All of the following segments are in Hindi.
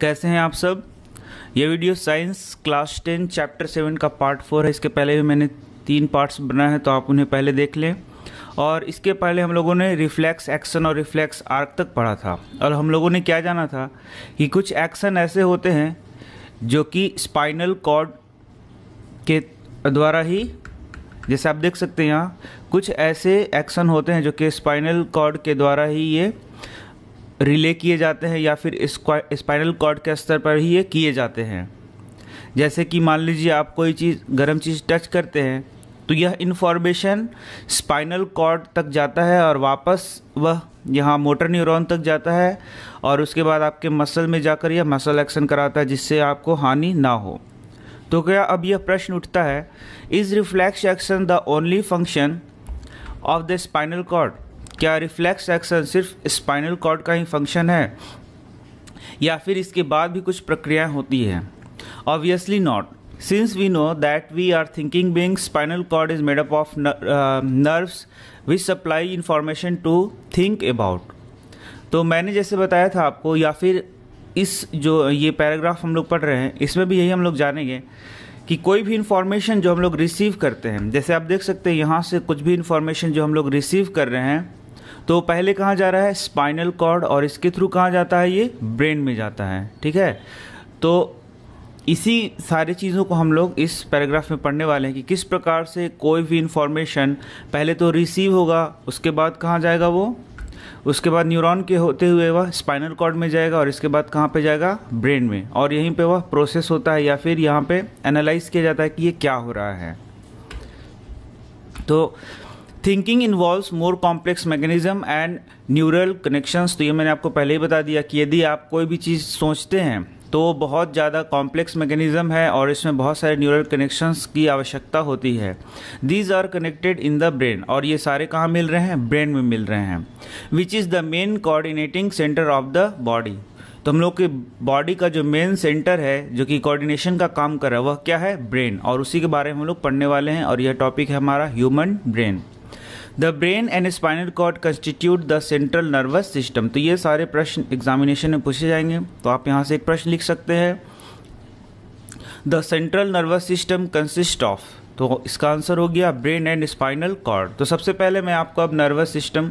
कैसे हैं आप सब ये video science class ten chapter seven का पार्ट फोर है इसके पहले भी मैंने तीन पार्ट्स बनाए हैं तो आप उन्हें पहले देख लें और इसके पहले हम लोगों ने रिफ्लेक्स एक्शन और रिफ्लेक्स आर्क तक पढ़ा था और हम लोगों ने क्या जाना था कि कुछ एक्शन ऐसे होते हैं जो कि स्पाइनल कॉर्ड के द्वारा ही जैसे आप देख सकते हैं यहाँ कुछ ऐसे एक्शन होते हैं जो कि स्पाइनल कॉर्ड के द्वारा ही ये रिले किए जाते हैं या फिर स्पाइनल कॉर्ड के स्तर पर ही ये किए जाते हैं जैसे कि मान लीजिए आप कोई चीज़ गर्म चीज़ टच करते हैं तो यह इन्फॉर्मेशन स्पाइनल कॉर्ड तक जाता है और वापस वह यहाँ मोटर न्यूरॉन तक जाता है और उसके बाद आपके मसल में जाकर यह मसल एक्शन कराता है जिससे आपको हानि ना हो तो क्या अब यह प्रश्न उठता है is reflex action the only function of the spinal cord क्या रिफ्लेक्स एक्शन सिर्फ स्पाइनल कॉर्ड का ही फंक्शन है या फिर इसके बाद भी कुछ प्रक्रियाएं होती हैं obviously not since we know that we are thinking being spinal cord is made up of nerves which supply information to think about तो मैंने जैसे बताया था आपको या फिर इस जो ये पैराग्राफ हम लोग पढ़ रहे हैं इसमें भी यही हम लोग जानेंगे कि कोई भी इन्फॉर्मेशन जो हम लोग रिसीव करते हैं जैसे आप देख सकते हैं यहाँ से कुछ भी इन्फॉर्मेशन जो हम लोग रिसीव कर रहे हैं तो पहले कहाँ जा रहा है स्पाइनल कॉर्ड और इसके थ्रू कहाँ जाता है ये ब्रेन में जाता है ठीक है तो इसी सारे चीज़ों को हम लोग इस पैराग्राफ में पढ़ने वाले हैं कि किस प्रकार से कोई भी इन्फॉर्मेशन पहले तो रिसीव होगा उसके बाद कहाँ जाएगा वो उसके बाद न्यूरॉन के होते हुए वह स्पाइनल कॉर्ड में जाएगा और इसके बाद कहाँ पे जाएगा ब्रेन में और यहीं पे वह प्रोसेस होता है या फिर यहाँ पे एनालाइज किया जाता है कि ये क्या हो रहा है तो thinking involves more complex mechanism and neural connections तो ये मैंने आपको पहले ही बता दिया कि यदि आप कोई भी चीज़ सोचते हैं तो बहुत ज़्यादा कॉम्प्लेक्स मैकेनिज्म है और इसमें बहुत सारे न्यूरल कनेक्शंस की आवश्यकता होती है these are connected in the brain और ये सारे कहाँ मिल रहे हैं ब्रेन में मिल रहे हैं which is the main coordinating centre of the body तो हम लोग के बॉडी का जो मेन सेंटर है जो कि कोऑर्डिनेशन का काम कर रहा है वह क्या है ब्रेन और उसी के बारे में हम लोग पढ़ने वाले हैं और यह टॉपिक है हमारा human brain the brain and spinal cord constitute the central nervous system तो ये सारे प्रश्न एग्जामिनेशन में पूछे जाएंगे तो आप यहाँ से एक प्रश्न लिख सकते हैं the central nervous system consist of तो इसका आंसर हो गया ब्रेन एंड स्पाइनल कॉर्ड तो सबसे पहले मैं आपको अब नर्वस सिस्टम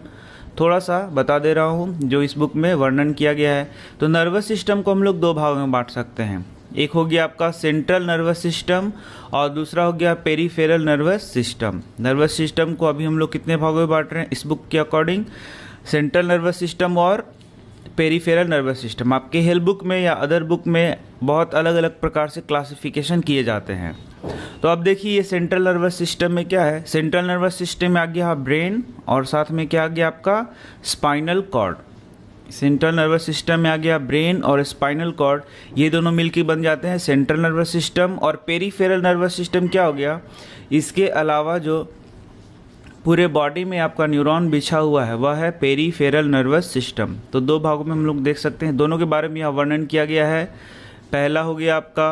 थोड़ा सा बता दे रहा हूँ जो इस बुक में वर्णन किया गया है तो नर्वस सिस्टम को हम लोग दो भागों में बांट सकते हैं एक हो गया आपका सेंट्रल नर्वस सिस्टम और दूसरा हो गया peripheral nervous system nervous system को अभी हम लोग कितने भागों में बांट रहे हैं इस बुक के अकॉर्डिंग सेंट्रल नर्वस सिस्टम और पेरीफेरल नर्वस सिस्टम आपके हेल्थ बुक में या अदर बुक में बहुत अलग अलग प्रकार से क्लासिफिकेशन किए जाते हैं तो अब देखिए ये सेंट्रल नर्वस सिस्टम में क्या है सेंट्रल नर्वस सिस्टम में आ गया ब्रेन और साथ में क्या आ गया आपका spinal cord central nervous system में आ गया ब्रेन और स्पाइनल कॉर्ड ये दोनों मिलकर बन जाते हैं सेंट्रल नर्वस सिस्टम और पेरीफेरल नर्वस सिस्टम क्या हो गया इसके अलावा जो पूरे बॉडी में आपका न्यूरॉन बिछा हुआ है वह है पेरीफेरल नर्वस सिस्टम तो दो भागों में हम लोग देख सकते हैं दोनों के बारे में यहाँ वर्णन किया गया है पहला हो गया आपका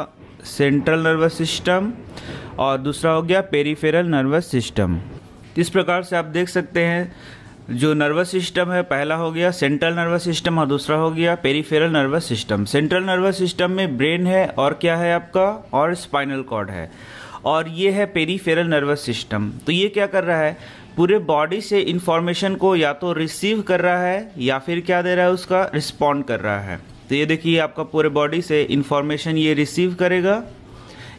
सेंट्रल नर्वस सिस्टम और दूसरा हो गया पेरीफेरल नर्वस सिस्टम इस प्रकार से आप देख सकते हैं जो नर्वस सिस्टम है पहला हो गया सेंट्रल नर्वस सिस्टम और दूसरा हो गया peripheral nervous system central nervous system में ब्रेन है और क्या है आपका और स्पाइनल कॉर्ड है और ये है पेरीफेरल नर्वस सिस्टम तो ये क्या कर रहा है पूरे बॉडी से इंफॉर्मेशन को या तो रिसीव कर रहा है या फिर क्या दे रहा है उसका रिस्पॉन्ड कर रहा है तो ये देखिए आपका पूरे बॉडी से इंफॉर्मेशन ये रिसीव करेगा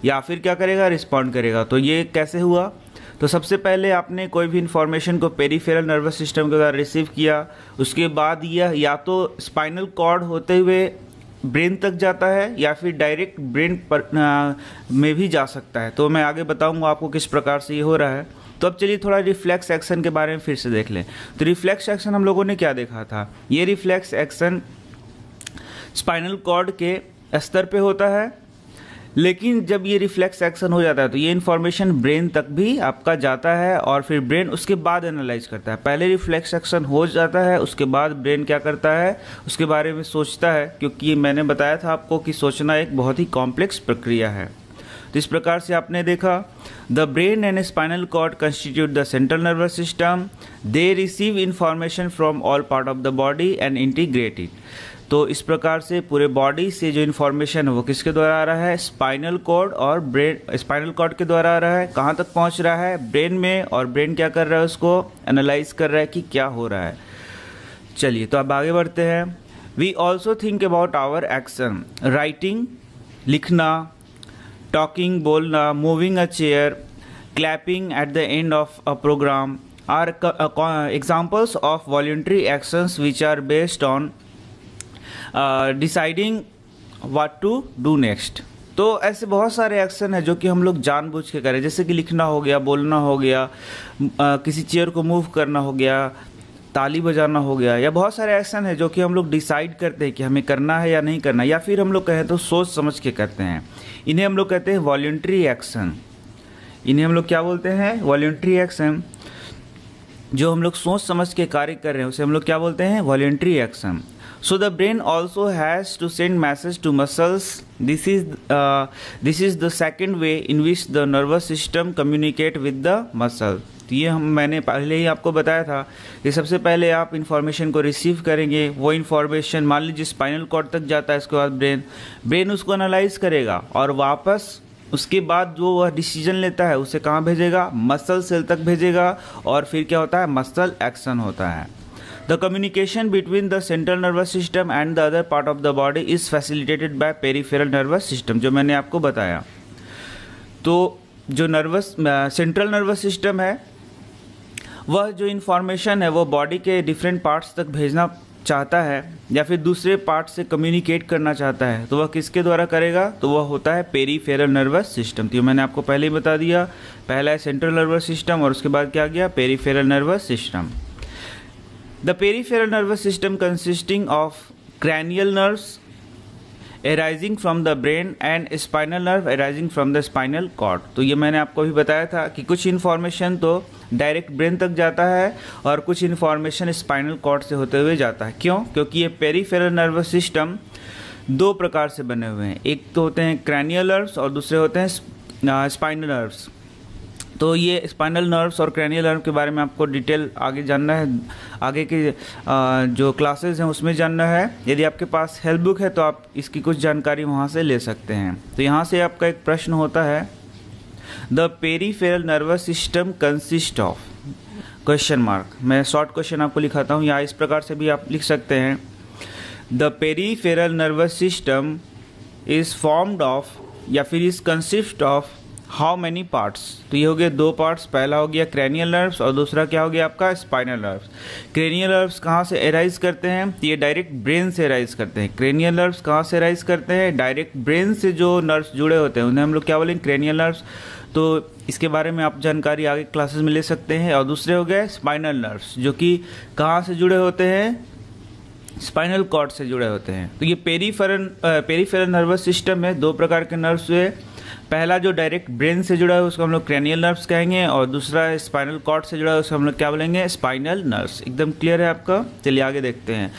या फिर क्या करेगा रिस्पॉन्ड करेगा तो ये कैसे हुआ तो सबसे पहले आपने कोई भी इन्फॉर्मेशन को पेरीफेरल नर्वस सिस्टम के द्वारा रिसीव किया उसके बाद यह या तो स्पाइनल कॉर्ड होते हुए ब्रेन तक जाता है या फिर डायरेक्ट ब्रेन पर आ, में भी जा सकता है तो मैं आगे बताऊंगा आपको किस प्रकार से ये हो रहा है तो अब चलिए थोड़ा रिफ्लेक्स एक्शन के बारे में फिर से देख लें तो रिफ्लेक्स एक्शन हम लोगों ने क्या देखा था ये रिफ्लेक्स एक्शन स्पाइनल कॉर्ड के स्तर पे होता है लेकिन जब ये रिफ्लेक्स एक्शन हो जाता है तो ये इन्फॉर्मेशन ब्रेन तक भी आपका जाता है और फिर ब्रेन उसके बाद एनालाइज करता है पहले रिफ्लेक्स एक्शन हो जाता है उसके बाद ब्रेन क्या करता है उसके बारे में सोचता है क्योंकि मैंने बताया था आपको कि सोचना एक बहुत ही कॉम्प्लेक्स प्रक्रिया है तो इस प्रकार से आपने देखा the brain and spinal cord constitute the central nervous system they receive information from all part of the body and integrated तो इस प्रकार से पूरे बॉडी से जो इन्फॉर्मेशन है वो किसके द्वारा आ रहा है स्पाइनल कॉर्ड और ब्रेन स्पाइनल कॉर्ड के द्वारा आ रहा है कहाँ तक पहुँच रहा है ब्रेन में और ब्रेन क्या कर रहा है उसको एनालाइज कर रहा है कि क्या हो रहा है चलिए तो अब आगे बढ़ते हैं we also think about our action writing लिखना टॉकिंग बोलना moving a chair clapping at the end of a program are examples of voluntary actions which are based on deciding what to do next तो ऐसे बहुत सारे एक्शन हैं जो कि हम लोग जानबूझ के करें जैसे कि लिखना हो गया बोलना हो गया आ, uh, किसी चेयर को मूव करना हो गया ताली बजाना हो गया या बहुत सारे एक्शन है जो कि हम लोग डिसाइड करते हैं कि हमें करना है या नहीं करना या फिर हम लोग कहें तो सोच समझ के करते हैं इन्हें हम लोग कहते हैं वॉल्ट्री एक्शन इन्हें हम लोग क्या बोलते हैं वॉल्ट्री एक्शन जो हम लोग सोच समझ के कार्य कर रहे हैं उसे हम लोग क्या बोलते हैं voluntary action so the brain also has to send message to muscles this is uh, this is the second way in which the nervous system communicate with the muscle तो ये हम मैंने पहले ही आपको बताया था कि सबसे पहले आप इन्फॉर्मेशन को रिसीव करेंगे वो इन्फॉर्मेशन मान लीजिए स्पाइनल कॉर्ड तक जाता है इसके बाद ब्रेन ब्रेन उसको एनालाइज करेगा और वापस उसके बाद जो वह डिसीजन लेता है उसे कहाँ भेजेगा मसल सेल तक भेजेगा और फिर क्या होता है मसल एक्शन होता है The communication between the central nervous system and the other part of the body is facilitated by peripheral nervous system जो मैंने आपको बताया तो जो नर्वस सेंट्रल नर्वस सिस्टम है वह जो इन्फॉर्मेशन है वो बॉडी के डिफरेंट पार्ट्स तक भेजना चाहता है या फिर दूसरे पार्ट से कम्युनिकेट करना चाहता है तो वह किसके द्वारा करेगा तो वह होता है पेरीफेरल नर्वस सिस्टम तो मैंने आपको पहले ही बता दिया पहला है सेंट्रल नर्वस सिस्टम और उसके बाद क्या गया peripheral nervous system the peripheral nervous system consisting of cranial nerves arising from the brain and spinal nerve arising from the spinal cord तो ये मैंने आपको भी बताया था कि कुछ इन्फॉर्मेशन तो डायरेक्ट ब्रेन तक जाता है और कुछ इन्फॉर्मेशन स्पाइनल कॉर्ड से होते हुए जाता है क्यों क्योंकि ये पेरीफेरल नर्वस सिस्टम दो प्रकार से बने हुए हैं एक तो होते हैं क्रैनियल नर्व्स और दूसरे होते हैं स्पाइनल नर्व्स तो ये स्पाइनल नर्व्स और क्रैनियल नर्व के बारे में आपको डिटेल आगे जानना है आगे के जो क्लासेस हैं उसमें जानना है यदि आपके पास हेल्प बुक है तो आप इसकी कुछ जानकारी वहाँ से ले सकते हैं तो यहाँ से आपका एक प्रश्न होता है the peripheral nervous system consist of question mark मैं शॉर्ट क्वेश्चन आपको लिखाता हूँ या इस प्रकार से भी आप लिख सकते हैं the peripheral nervous system is formed of या फिर is consist of how many parts तो ये हो गया दो पार्ट्स पहला हो गया क्रेनियल नर्व्स और दूसरा क्या हो गया आपका स्पाइनल नर्व्स क्रेनियल नर्व्स कहाँ से एराइज करते हैं तो ये डायरेक्ट ब्रेन से एराइज करते हैं क्रेनियल नर्व्स कहाँ से एराइज करते हैं डायरेक्ट ब्रेन से जो नर्व्स जुड़े होते हैं उन्हें हम लोग क्या बोलेंगे क्रेनियल नर्व्स तो इसके बारे में आप जानकारी आगे क्लासेस में ले सकते हैं और दूसरे हो गए स्पाइनल नर्व्स जो कि कहाँ से जुड़े होते हैं स्पाइनल कॉर्ड से जुड़े होते हैं तो ये पेरीफेरल पेरीफेरल नर्वस सिस्टम है दो प्रकार के नर्व्स हुए पहला जो डायरेक्ट ब्रेन से जुड़ा है उसको हम लोग क्रैनियल नर्व्स कहेंगे और दूसरा स्पाइनल कॉर्ड से जुड़ा है उसको हम लोग क्या बोलेंगे स्पाइनल नर्व्स एकदम क्लियर है आपका चलिए आगे देखते हैं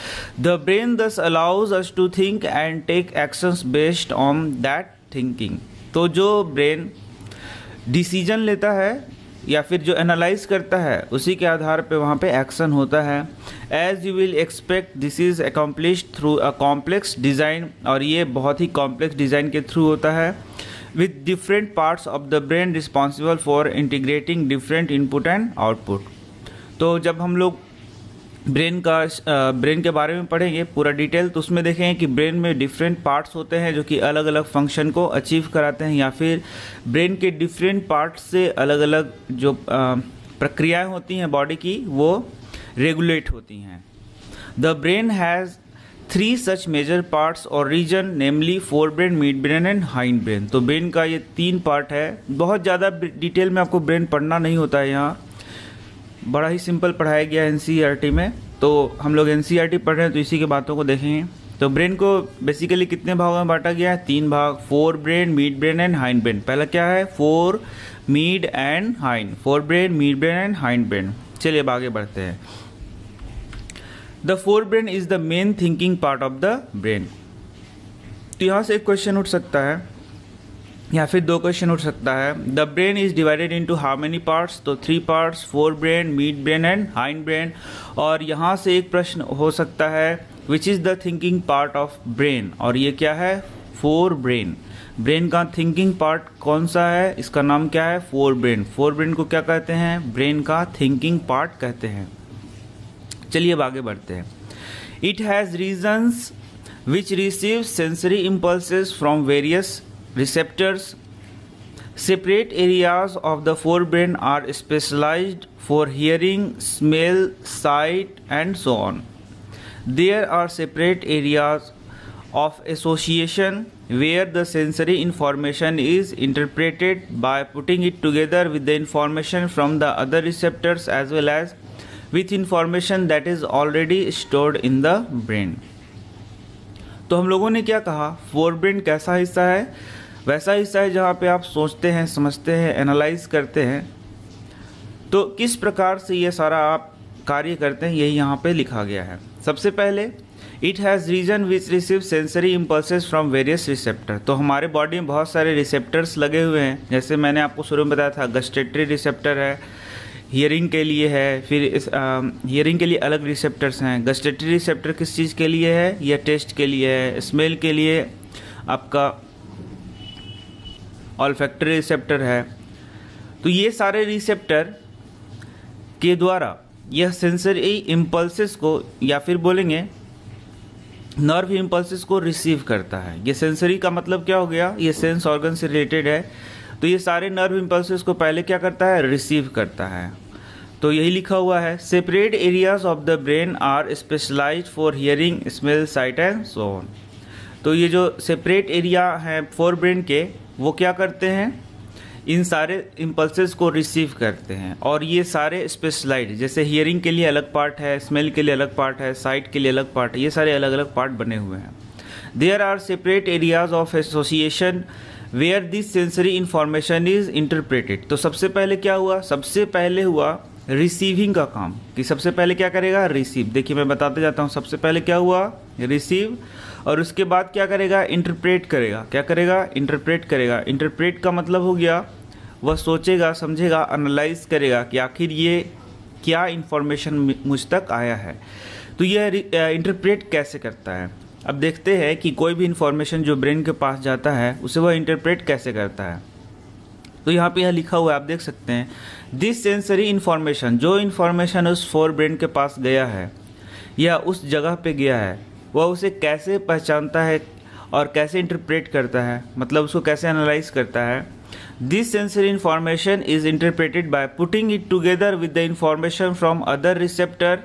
the brain thus allows us to think and take actions based on that thinking तो जो ब्रेन डिसीजन लेता है या फिर जो एनालाइज करता है उसी के आधार पे वहाँ पे एक्शन होता है as you will expect this is accomplish through a complex design और ये बहुत ही कॉम्प्लेक्स डिज़ाइन के थ्रू होता है with different parts of the brain responsible for integrating different input and output तो जब हम लोग ब्रेन का ब्रेन के बारे में पढ़ेंगे पूरा डिटेल तो उसमें देखेंगे कि ब्रेन में डिफरेंट पार्ट्स होते हैं जो कि अलग अलग फंक्शन को अचीव कराते हैं या फिर ब्रेन के डिफरेंट पार्ट्स से अलग अलग जो प्रक्रियाएं होती हैं बॉडी की वो रेगुलेट होती हैं the brain has three such major parts और region namely forebrain midbrain and hindbrain तो ब्रेन का ये तीन पार्ट है बहुत ज़्यादा डिटेल में आपको ब्रेन पढ़ना नहीं होता है यहाँ बड़ा ही सिंपल पढ़ाया गया एन e में तो हम लोग एन e पढ़ रहे हैं तो इसी के बातों को देखेंगे तो ब्रेन को बेसिकली कितने भागों में बांटा गया है तीन भाग forebrain midbrain and hindbrain पहला क्या है fore mid and hind forebrain midbrain and hindbrain चलिए अब आगे बढ़ते हैं the forebrain is the main thinking part of the brain तो यहाँ से एक क्वेश्चन उठ सकता है या फिर दो क्वेश्चन उठ सकता है the brain is divided into how many parts तो three parts forebrain midbrain and hindbrain और यहाँ से एक प्रश्न हो सकता है which is the thinking part of brain और ये क्या है फोर ब्रेन ब्रेन का थिंकिंग पार्ट कौन सा है इसका नाम क्या है फोर ब्रेन फोर ब्रेन को क्या कहते हैं ब्रेन का थिंकिंग पार्ट कहते हैं चलिए अब आगे बढ़ते हैं it has regions which receive sensory impulses from various receptors separate areas of the forebrain are specialise for hearing smell sight and so on there are separate areas of association where the sensory information is interpreted by putting it together with the information from the other receptors as well as with information that is already stored in the brain तो हम लोगों ने क्या कहा फोर ब्रेन कैसा हिस्सा है वैसा हिस्सा है जहाँ पे आप सोचते हैं समझते हैं एनालाइज करते हैं तो किस प्रकार से ये सारा आप कार्य करते हैं यही यहाँ पे लिखा गया है सबसे पहले it has region which receive sensory impulses from various receptor तो हमारे बॉडी में बहुत सारे रिसेप्टर्स लगे हुए हैं जैसे मैंने आपको शुरू में बताया था गस्टेटरी रिसेप्टर है हियरिंग के लिए है फिर इस हियरिंग um, के लिए अलग रिसेप्टर्स हैं गस्टेटरी रिसेप्टर किस चीज़ के लिए है या टेस्ट के लिए है स्मेल के लिए आपका ऑलफैक्टरी रिसेप्टर है तो ये सारे रिसेप्टर के द्वारा यह सेंसरी इम्पल्सिस को या फिर बोलेंगे नर्व इम्पल्सिस को रिसीव करता है ये सेंसरी का मतलब क्या हो गया ये सेंस ऑर्गन से रिलेटेड है तो ये सारे नर्व इम्पल्स को पहले क्या करता है रिसीव करता है तो यही लिखा हुआ है separate areas of the brain are specialise for hearing smell sight and so on तो ये जो सेपरेट एरिया हैं फोर ब्रेन के वो क्या करते हैं इन सारे इम्पल्स को रिसीव करते हैं और ये सारे स्पेशलाइज जैसे हियरिंग के लिए अलग पार्ट है स्मेल के लिए अलग पार्ट है साइट के लिए अलग पार्ट है ये सारे अलग अलग पार्ट बने हुए हैं there are separate areas of association where this sensory information is interpreted तो सबसे पहले क्या हुआ सबसे पहले हुआ रिसीविंग का काम कि सबसे पहले क्या करेगा रिसीव देखिए मैं बताते जाता हूँ सबसे पहले क्या हुआ रिसीव और उसके बाद क्या करेगा इंटरप्रेट करेगा क्या करेगा इंटरप्रेट करेगा इंटरप्रेट का मतलब हो गया वह सोचेगा समझेगा एनालाइज करेगा कि आखिर ये क्या इंफॉर्मेशन मुझ तक आया है तो यह इंटरप्रेट कैसे करता है अब देखते हैं कि कोई भी इन्फॉर्मेशन जो ब्रेन के पास जाता है उसे वह इंटरप्रेट कैसे करता है तो यहाँ पे यह लिखा हुआ है आप देख सकते हैं दिस सेंसरी इन्फॉर्मेशन जो इन्फॉर्मेशन उस फोर ब्रेन के पास गया है या उस जगह पे गया है वह उसे कैसे पहचानता है और कैसे इंटरप्रेट करता है मतलब उसको कैसे एनालाइज करता है this sensory information is interpreted by putting it together with the information from other receptor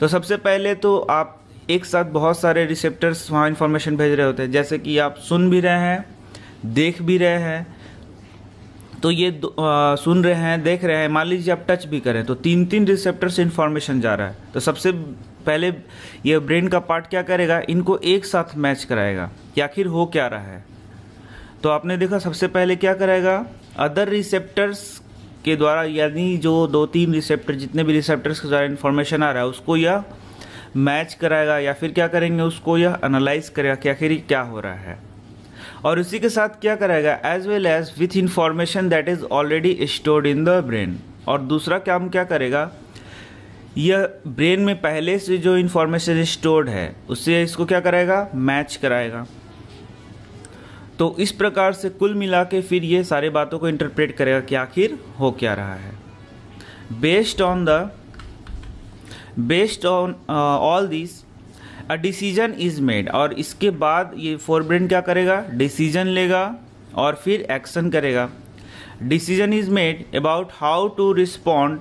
तो सबसे पहले तो आप एक साथ बहुत सारे रिसेप्टर्स वहाँ इन्फॉर्मेशन भेज रहे होते हैं जैसे कि आप सुन भी रहे हैं देख भी रहे हैं तो ये आ, सुन रहे हैं देख रहे हैं मान लीजिए आप टच भी करें तो तीन तीन रिसेप्टर से इन्फॉर्मेशन जा रहा है तो सबसे पहले ये ब्रेन का पार्ट क्या करेगा इनको एक साथ मैच कराएगा कि आखिर हो क्या रहा है तो आपने देखा सबसे पहले क्या करेगा अदर रिसेप्टर्स के द्वारा यानी जो दो तीन रिसेप्टर जितने भी रिसेप्टर्स के द्वारा इन्फॉर्मेशन आ रहा है उसको यह मैच कराएगा या फिर क्या करेंगे उसको यह एनालाइज करेगा कि आखिर क्या हो रहा है और उसी के साथ क्या कराएगा as well as with information that is already stored in the brain और दूसरा काम क्या करेगा यह ब्रेन में पहले से जो इन्फॉर्मेशन स्टोर्ड है उससे इसको क्या कराएगा मैच कराएगा तो इस प्रकार से कुल मिला के फिर ये सारे बातों को इंटरप्रेट करेगा कि आखिर हो क्या रहा है based on the based on all this a decision is made और इसके बाद ये फोरब्रेन क्या करेगा डिसीजन लेगा और फिर एक्शन करेगा decision is made about how to respond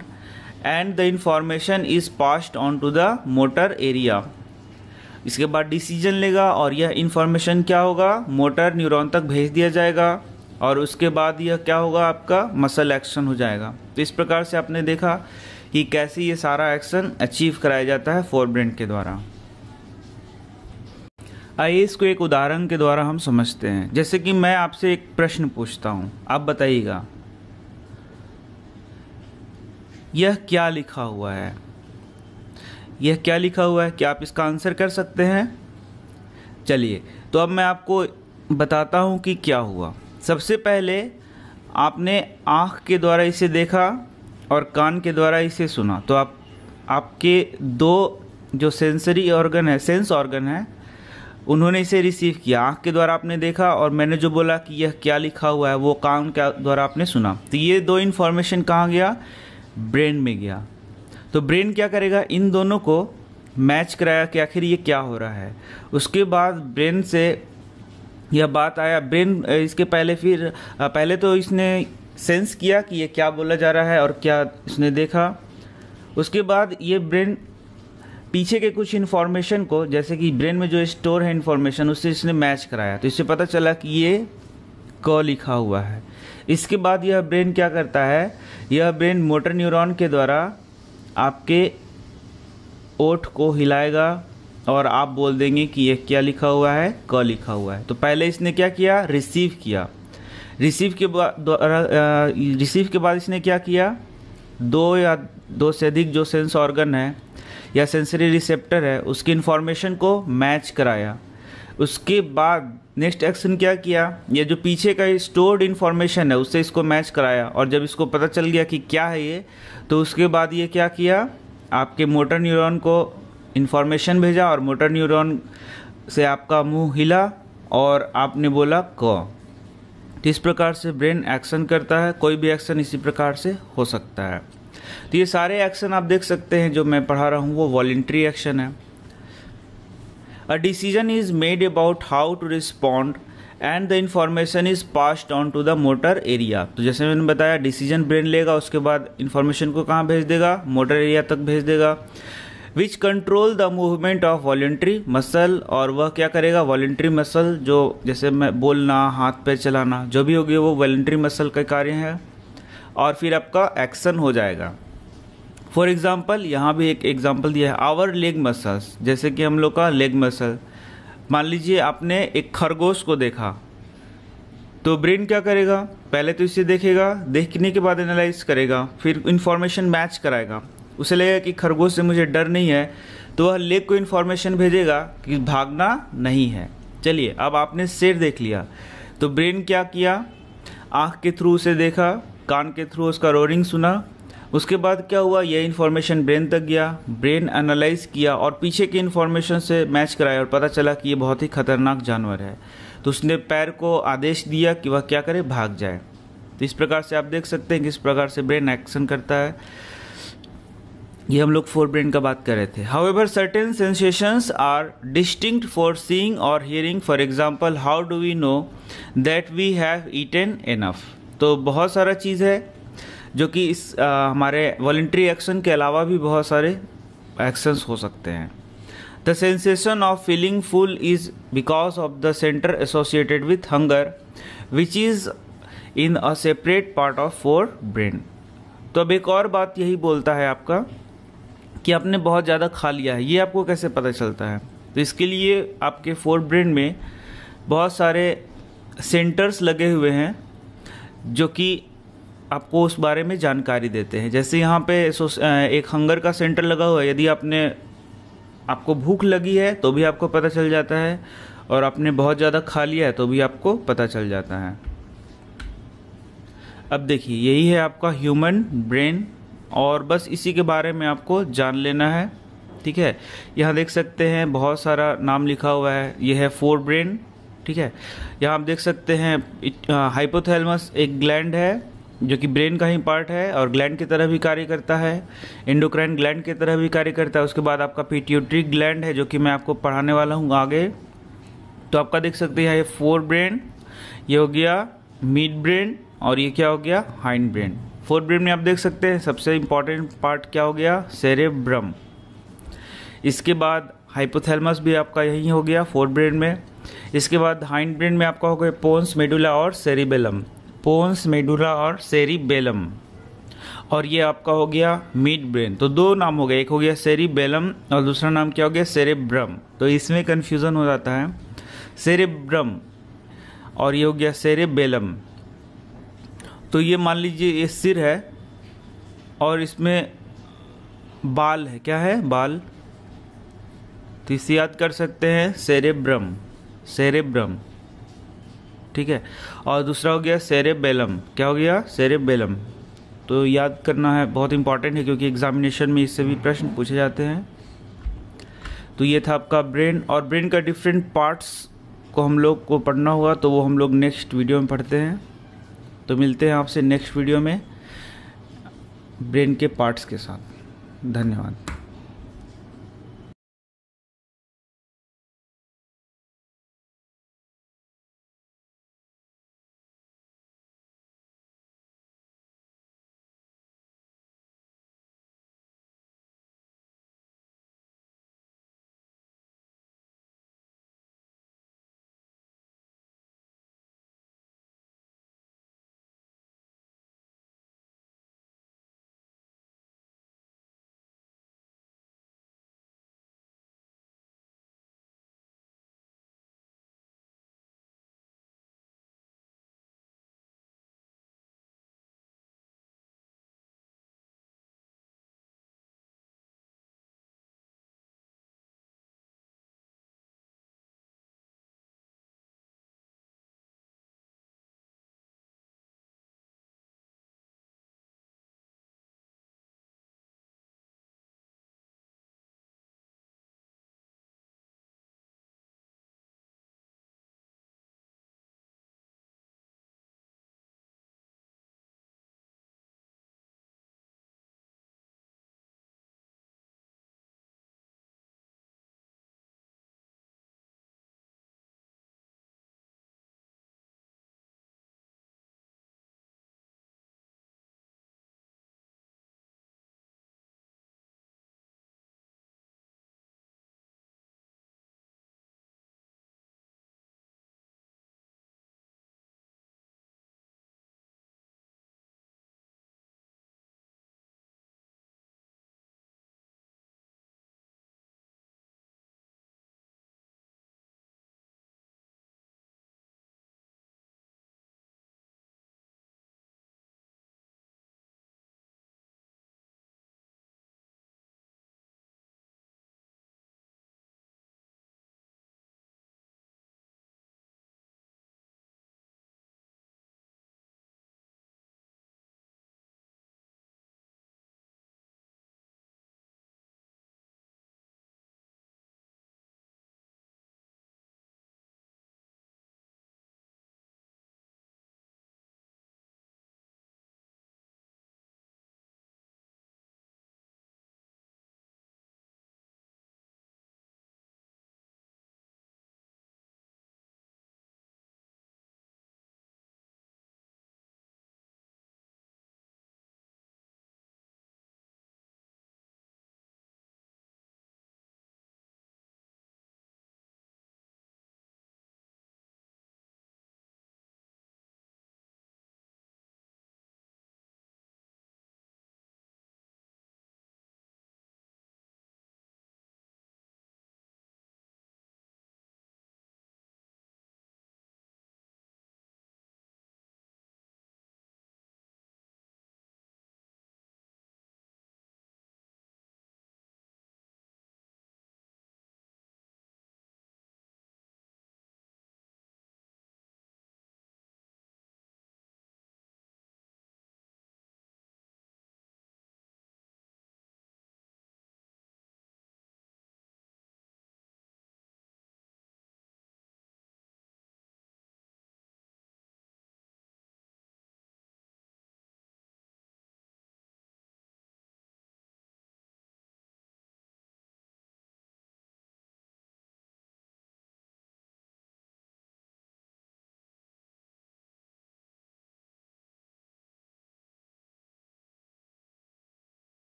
and the information is passed on to the motor area इसके बाद डिसीजन लेगा और यह इन्फॉर्मेशन क्या होगा मोटर न्यूरॉन तक भेज दिया जाएगा और उसके बाद यह क्या होगा आपका मसल एक्शन हो जाएगा तो इस प्रकार से आपने देखा कि कैसे ये सारा एक्शन अचीव कराया जाता है फोरब्रेन के द्वारा आइए इसको एक उदाहरण के द्वारा हम समझते हैं जैसे कि मैं आपसे एक प्रश्न पूछता हूं आप बताइएगा यह क्या लिखा हुआ है यह क्या लिखा हुआ है क्या आप इसका आंसर कर सकते हैं चलिए तो अब मैं आपको बताता हूं कि क्या हुआ सबसे पहले आपने आंख के द्वारा इसे देखा और कान के द्वारा इसे सुना तो आप आपके दो जो सेंसरी ऑर्गन है सेंस ऑर्गन है उन्होंने इसे रिसीव किया आँख के द्वारा आपने देखा और मैंने जो बोला कि यह क्या लिखा हुआ है वो कान के द्वारा आपने सुना तो ये दो इन्फॉर्मेशन कहाँ गया ब्रेन में गया तो ब्रेन क्या करेगा इन दोनों को मैच कराया कि आखिर ये क्या हो रहा है उसके बाद ब्रेन से यह बात आया ब्रेन इसके पहले फिर पहले तो इसने सेंस किया कि ये क्या बोला जा रहा है और क्या इसने देखा उसके बाद ये ब्रेन पीछे के कुछ इन्फॉर्मेशन को जैसे कि ब्रेन में जो स्टोर है इन्फॉर्मेशन उससे इसने मैच कराया तो इससे पता चला कि ये क लिखा हुआ है इसके बाद यह ब्रेन क्या करता है यह ब्रेन मोटर न्यूरॉन के द्वारा आपके ओठ को हिलाएगा और आप बोल देंगे कि यह क्या लिखा हुआ है क लिखा हुआ है तो पहले इसने क्या किया रिसीव किया रिसीव के द्वारा रिसीव के बाद इसने क्या किया दो या दो से अधिक जो सेंस ऑर्गन है या सेंसरी रिसेप्टर है उसकी इन्फॉर्मेशन को मैच कराया उसके बाद नेक्स्ट एक्शन क्या किया ये जो पीछे का स्टोर्ड इन्फॉर्मेशन है उससे इसको मैच कराया और जब इसको पता चल गया कि क्या है ये तो उसके बाद ये क्या किया आपके मोटर न्यूरॉन को इन्फॉर्मेशन भेजा और मोटर न्यूरॉन से आपका मुंह हिला और आपने बोला कौ तो इस प्रकार से ब्रेन एक्शन करता है कोई भी एक्शन इसी प्रकार से हो सकता है तो ये सारे एक्शन आप देख सकते हैं जो मैं पढ़ा रहा हूँ वो वॉल्ट्री एक्शन है a decision is made about how to respond and the information is passed on to the motor area तो जैसे मैंने बताया डिसीजन ब्रेन लेगा उसके बाद इन्फॉर्मेशन को कहाँ भेज देगा मोटर एरिया तक भेज देगा which control the movement of voluntary muscle और वह क्या करेगा वॉलेंट्री मसल जो जैसे मैं बोलना हाथ पैर चलाना जो भी होगी वो वॉलेंट्री मसल का कार्य है और फिर आपका एक्शन हो जाएगा फॉर एग्ज़ाम्पल यहाँ भी एक एग्ज़ाम्पल दिया है आवर लेग मसल्स जैसे कि हम लोग का लेग मसल मान लीजिए आपने एक खरगोश को देखा तो ब्रेन क्या करेगा पहले तो इसे देखेगा देखने के बाद एनालाइज करेगा फिर इंफॉर्मेशन मैच कराएगा उसे लगेगा कि खरगोश से मुझे डर नहीं है तो वह लेक को इन्फॉर्मेशन भेजेगा कि भागना नहीं है चलिए अब आपने शेर देख लिया तो ब्रेन क्या किया आँख के थ्रू उसे देखा कान के थ्रू उसका रोरिंग सुना उसके बाद क्या हुआ यह इन्फॉर्मेशन ब्रेन तक गया ब्रेन एनालाइज किया और पीछे की इन्फॉर्मेशन से मैच कराया और पता चला कि ये बहुत ही खतरनाक जानवर है तो उसने पैर को आदेश दिया कि वह क्या करे भाग जाए तो इस प्रकार से आप देख सकते हैं कि इस प्रकार से ब्रेन एक्शन करता है ये हम लोग फोर ब्रेन का बात कर रहे थे however certain sensations are distinct for seeing और hearing for example how do we know that we have eaten enough तो बहुत सारा चीज़ है जो कि इस आ, हमारे वॉल्ट्री एक्शन के अलावा भी बहुत सारे एक्शंस हो सकते हैं the sensation of feeling full is because of the centre associated with hunger which is in a separate part of forebrain तो अब एक और बात यही बोलता है आपका कि आपने बहुत ज़्यादा खा लिया है ये आपको कैसे पता चलता है तो इसके लिए आपके फोर ब्रेन में बहुत सारे सेंटर्स लगे हुए हैं जो कि आपको उस बारे में जानकारी देते हैं जैसे यहाँ पे एक हंगर का सेंटर लगा हुआ है यदि आपने आपको भूख लगी है तो भी आपको पता चल जाता है और आपने बहुत ज़्यादा खा लिया है तो भी आपको पता चल जाता है अब देखिए यही है आपका ह्यूमन ब्रेन और बस इसी के बारे में आपको जान लेना है ठीक है यहाँ देख सकते हैं बहुत सारा नाम लिखा हुआ है यह है फोर ब्रेन ठीक है यहाँ आप देख सकते हैं हाइपोथैलमस एक ग्लैंड है जो कि ब्रेन का ही पार्ट है और ग्लैंड की तरह भी कार्य करता है इंडोक्राइन ग्लैंड की तरह भी कार्य करता है उसके बाद आपका पिट्यूटरी ग्लैंड है जो कि मैं आपको पढ़ाने वाला हूँ आगे तो आपका देख सकते हैं ये फोर ब्रेन ये हो गया मिड ब्रेन और ये क्या हो गया हाइंड ब्रेन फोर्थ ब्रेन में आप देख सकते हैं सबसे इम्पॉर्टेंट पार्ट क्या हो गया सेरेब्रम इसके बाद हाइपोथैलमस भी आपका यही हो गया फोर्थ ब्रेन में इसके बाद हाइंड ब्रेन में आपका हो गया पोन्स मेडुला और सेरिबेलम पोन्स मेडुला और सेरिबेलम और ये आपका हो गया मिड ब्रेन तो दो नाम हो गए एक हो गया सेरिबेलम और दूसरा नाम क्या हो गया सेरेब्रम तो इसमें कन्फ्यूज़न हो जाता है सेरेब्रम और ये हो गया सेरेबेलम तो ये मान लीजिए ये सिर है और इसमें बाल है क्या है बाल तो इसे याद कर सकते हैं सेरेब्रम सेरेब्रम ठीक है और दूसरा हो गया सेरेबेलम क्या हो गया सेरेबेलम तो याद करना है बहुत इंपॉर्टेंट है क्योंकि एग्जामिनेशन में इससे भी प्रश्न पूछे जाते हैं तो ये था आपका ब्रेन और ब्रेन का डिफरेंट पार्ट्स को हम लोग को पढ़ना होगा तो वो हम लोग नेक्स्ट वीडियो में पढ़ते हैं तो मिलते हैं आपसे नेक्स्ट वीडियो में ब्रेन के पार्ट्स के साथ धन्यवाद